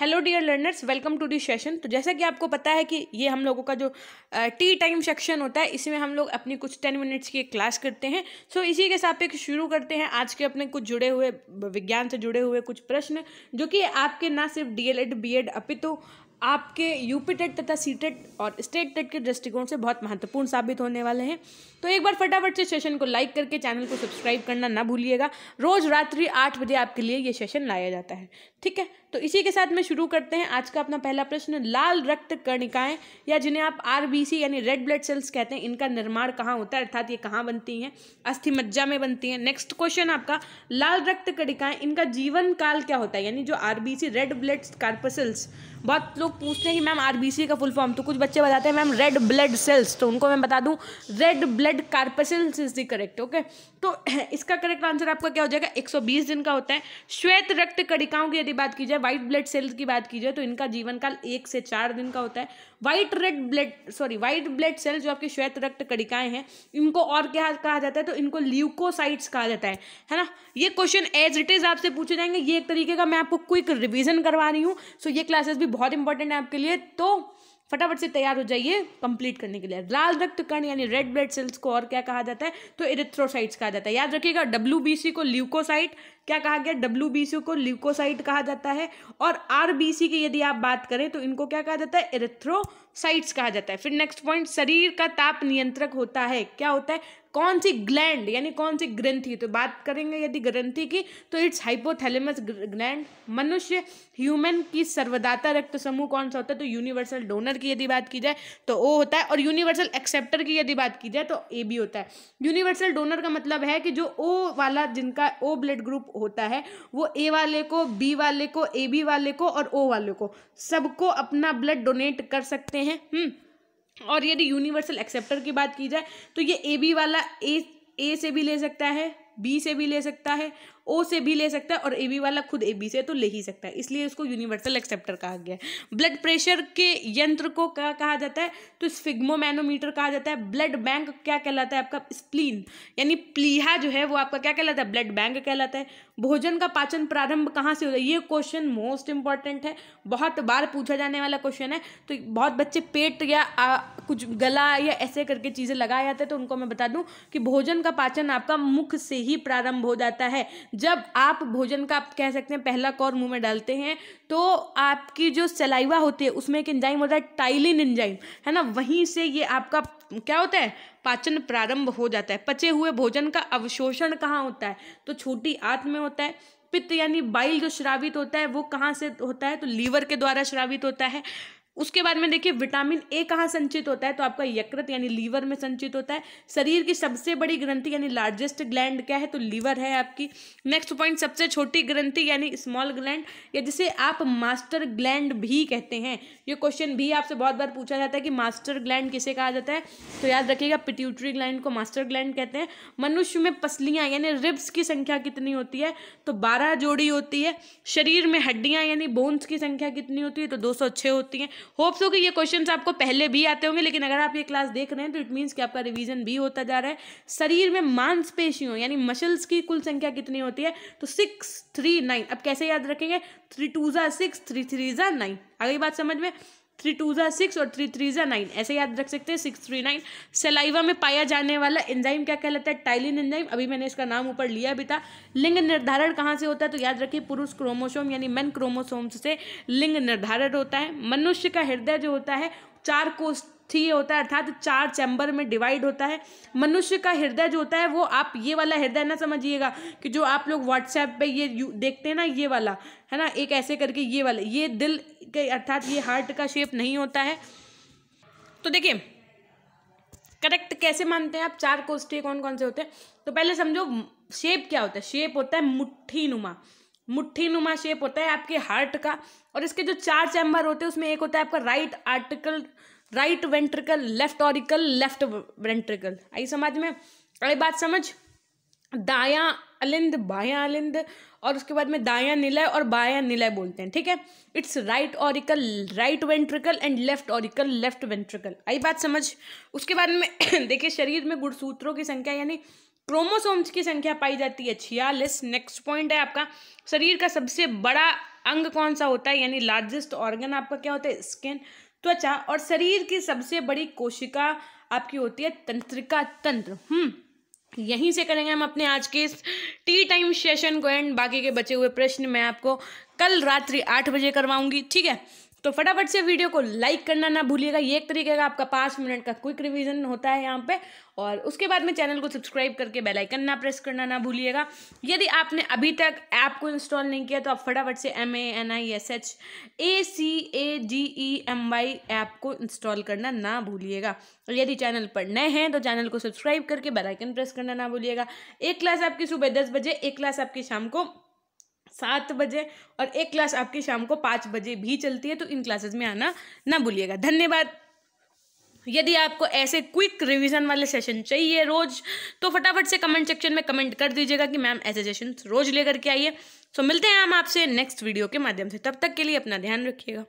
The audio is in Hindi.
hello dear learners welcome to this session तो जैसा कि आपको पता है कि ये हम लोगों का जो टी टाइम सेक्शन होता है इसमें हम लोग अपनी कुछ टेन मिनट्स की क्लास करते हैं सो so, इसी के सापेक्ष शुरू करते हैं आज के अपने कुछ जुड़े हुए विज्ञान से जुड़े हुए कुछ प्रश्न जो कि आपके ना सिर्फ D El Ed B Ed अपितु आपके यूपी टेट e तथा सी टेट e और स्टेट टेट e के दृष्टिकोण से बहुत महत्वपूर्ण साबित होने वाले हैं तो एक बार फटाफट से सेशन को लाइक करके चैनल को सब्सक्राइब करना ना भूलिएगा रोज़ रात्रि आठ बजे आपके लिए ये सेशन लाया जाता है ठीक है तो इसी के साथ में शुरू करते हैं आज का अपना पहला प्रश्न लाल रक्त कणिकाएं या जिन्हें आप आरबीसी यानी रेड ब्लड सेल्स कहते हैं इनका निर्माण कहाँ होता है अर्थात ये कहाँ बनती हैं अस्थि मज्जा में बनती हैं नेक्स्ट क्वेश्चन आपका लाल रक्त कणिकाएं इनका जीवन काल क्या होता है यानी जो आरबीसी रेड ब्लड कार्पसल्स बहुत लोग पूछते हैं कि मैम आरबीसी का फुल फॉर्म तो कुछ बच्चे बताते हैं मैम रेड ब्लड सेल्स तो उनको मैं बता दूं red blood corpuscles is the correct okay तो इसका करेक्ट आंसर आपका क्या हो जाएगा एक दिन का होता है श्वेत रक्त कड़िकाओं की यदि बात की जाए व्हाइट ब्लड सेल्स की बात की जाए तो इनका जीवन काल एक से चार दिन का होता है white red blood sorry white blood cell जो आपके श्वेत रक्त कड़िकाएं हैं इनको और क्या कहा जाता है तो इनको ल्यूकोसाइट्स कहा जाता है है ना ये क्वेश्चन एज इट इज़ आपसे पूछे जाएंगे ये एक तरीके का मैं आपको क्विक रिविजन करवा रही हूँ सो ये क्लासेस भी बहुत इंपॉर्टेंट है आपके लिए तो फटाफट से तैयार हो जाइए कंप्लीट करने के लिए लाल रक्त कण यानी रेड ब्लड सेल्स को और क्या कहा जाता है तो इरेथ्रोसाइट्स कहा जाता है याद रखिएगा डब्ल्यू को ल्यूकोसाइट क्या कहा गया डब्ल्यू को ल्यूकोसाइट कहा जाता है और आर की यदि आप बात करें तो इनको क्या कहा जाता है इरेथ्रोसाइट्स कहा जाता है फिर नेक्स्ट पॉइंट शरीर का ताप नियंत्रक होता है क्या होता है कौन सी ग्लैंड यानी कौन सी ग्रंथि तो बात करेंगे यदि ग्रंथि की तो इट्स हाइपोथैलेमस ग्लैंड मनुष्य ह्यूमन की सर्वदाता रक्त समूह कौन सा होता है तो यूनिवर्सल डोनर की यदि बात की जाए तो ओ होता है और यूनिवर्सल एक्सेप्टर की यदि बात की जाए तो ए भी होता है यूनिवर्सल डोनर का मतलब है कि जो ओ वाला जिनका ओ ब्लड ग्रुप होता है वो ए वाले को बी वाले को ए बी वाले को और ओ वाले को सबको अपना ब्लड डोनेट कर सकते हैं हम्म और यदि यूनिवर्सल एक्सेप्टर की बात की जाए तो ये ए बी वाला ए ए से भी ले सकता है बी से भी ले सकता है ओ से भी ले सकता है और ए बी वाला खुद ए बी से तो ले ही सकता है इसलिए इसको यूनिवर्सल एक्सेप्टर कहा गया है ब्लड प्रेशर के यंत्र को क्या कहा जाता है तो स्फिग्मोमैनोमीटर कहा जाता है ब्लड बैंक क्या कहलाता है आपका स्प्लीन यानी प्लीहा जो है वो आपका क्या कहलाता है ब्लड बैंक कहलाता है भोजन का पाचन प्रारंभ कहाँ से होता है ये क्वेश्चन मोस्ट इंपॉर्टेंट है बहुत बार पूछा जाने वाला क्वेश्चन है तो बहुत बच्चे पेट या आ, कुछ गला या ऐसे करके चीज़ें लगाए जाते हैं तो उनको मैं बता दूँ कि भोजन का पाचन आपका मुख से ही प्रारंभ हो जाता है जब आप भोजन का आप कह सकते हैं पहला कौर मुंह में डालते हैं तो आपकी जो सलाइवा होती है उसमें एक इंजाइम होता है टाइलिन इंजाइम है ना वहीं से ये आपका क्या होता है पाचन प्रारंभ हो जाता है पचे हुए भोजन का अवशोषण कहाँ होता है तो छोटी आंत में होता है पित्त यानी बाइल जो श्रावित होता है वो कहाँ से होता है तो लीवर के द्वारा श्रावित होता है उसके बाद में देखिए विटामिन ए कहाँ संचित होता है तो आपका यकृत यानी लीवर में संचित होता है शरीर की सबसे बड़ी ग्रंथि यानी लार्जेस्ट ग्लैंड क्या है तो लीवर है आपकी नेक्स्ट पॉइंट सबसे छोटी ग्रंथि यानी स्मॉल ग्लैंड या जिसे आप मास्टर ग्लैंड भी कहते हैं ये क्वेश्चन भी आपसे बहुत बार पूछा जाता है कि मास्टर ग्लैंड किसे कहा जाता है तो याद रखिएगा पिट्यूटरी ग्लैंड को मास्टर ग्लैंड कहते हैं मनुष्य में पसलियाँ यानी रिब्स की संख्या कितनी होती है तो बारह जोड़ी होती है शरीर में हड्डियाँ यानी बोन्स की संख्या कितनी होती है तो दो होती हैं होप्स हो कि ये क्वेश्चंस आपको पहले भी आते होंगे लेकिन अगर आप ये क्लास देख रहे हैं तो इट मीन्स कि आपका रिविजन भी होता जा रहा है शरीर में मांसपेशियों यानी मशल्स की कुल संख्या कितनी होती है तो सिक्स थ्री नाइन अब कैसे याद रखेंगे थ्री टू ज़ा सिक्स थ्री थ्री ज़ा नाइन आगे बात समझ में थ्री टू ज़ा सिक्स और थ्री थ्री ज़ा नाइन ऐसे याद रख सकते हैं सिक्स थ्री नाइन सलाइवा में पाया जाने वाला एंजाइम क्या कहलाता है टाइलिन एंजाइम अभी मैंने इसका नाम ऊपर लिया भी था लिंग निर्धारण कहाँ से होता है तो याद रखिए पुरुष क्रोमोसोम यानी मेन क्रोमोसोम से लिंग निर्धारण होता है मनुष्य का हृदय जो होता है चार कोष थ्री होता है अर्थात चार चैम्बर में डिवाइड होता है मनुष्य का हृदय जो होता है वो आप ये वाला हृदय ना समझिएगा कि जो आप लोग व्हाट्सएप पे ये देखते हैं ना ये वाला है ना एक ऐसे करके ये वाला ये दिल के अर्थात ये हार्ट का शेप नहीं होता है तो देखिए करेक्ट कैसे मानते हैं आप चार कोष्ठे कौन कौन से होते हैं तो पहले समझो शेप क्या होता है शेप होता है मुट्ठी नुमा मुट्ठी नुमा शेप होता है आपके हार्ट का और इसके जो चार चैम्बर होते हैं उसमें एक होता है आपका right auricle right ventricle left auricle left ventricle आई समझ में अरे बात समझ दाया अलिंद बाया अलिंद और उसके बाद में दाया निलय और बाया निलय बोलते हैं ठीक है it's right auricle right ventricle and left auricle left ventricle आई बात समझ उसके बाद में देखिए शरीर में गुड़सूत्रों की संख्या यानी क्रोमोसोम्स की संख्या पाई जाती है छियालीस नेक्स्ट पॉइंट है आपका शरीर का सबसे बड़ा अंग कौन सा होता है यानी लार्जेस्ट ऑर्गन आपका क्या होता है स्किन त्वचा और शरीर की सबसे बड़ी कोशिका आपकी होती है तंत्रिका तंत्र हम्म यहीं से करेंगे हम अपने आज के इस टी टाइम सेशन को एंड बाकी के बचे हुए प्रश्न मैं आपको कल रात्रि आठ बजे करवाऊंगी ठीक है तो फटाफट से वीडियो को लाइक करना ना भूलिएगा ये एक तरीके का आपका पाँच मिनट का क्विक रिवीजन होता है यहाँ पे और उसके बाद में चैनल को सब्सक्राइब करके बेल आइकन ना प्रेस करना ना भूलिएगा यदि आपने अभी तक ऐप को इंस्टॉल नहीं किया तो आप फटाफट से M A N I S H A C A D E M Y app को इंस्टॉल करना ना भूलिएगा और यदि चैनल पर नए हैं तो चैनल को सब्सक्राइब करके बेलाइकन प्रेस करना ना भूलिएगा एक क्लास आपकी सुबह दस बजे एक क्लास आपकी शाम को सात बजे और एक क्लास आपकी शाम को पाँच बजे भी चलती है तो इन क्लासेस में आना ना भूलिएगा धन्यवाद यदि आपको ऐसे क्विक रिवीजन वाले सेशन चाहिए रोज तो फटाफट से कमेंट सेक्शन में कमेंट कर दीजिएगा कि मैम ऐसे सेशन रोज लेकर के आइए सो मिलते हैं हम आपसे नेक्स्ट वीडियो के माध्यम से तब तक के लिए अपना ध्यान रखिएगा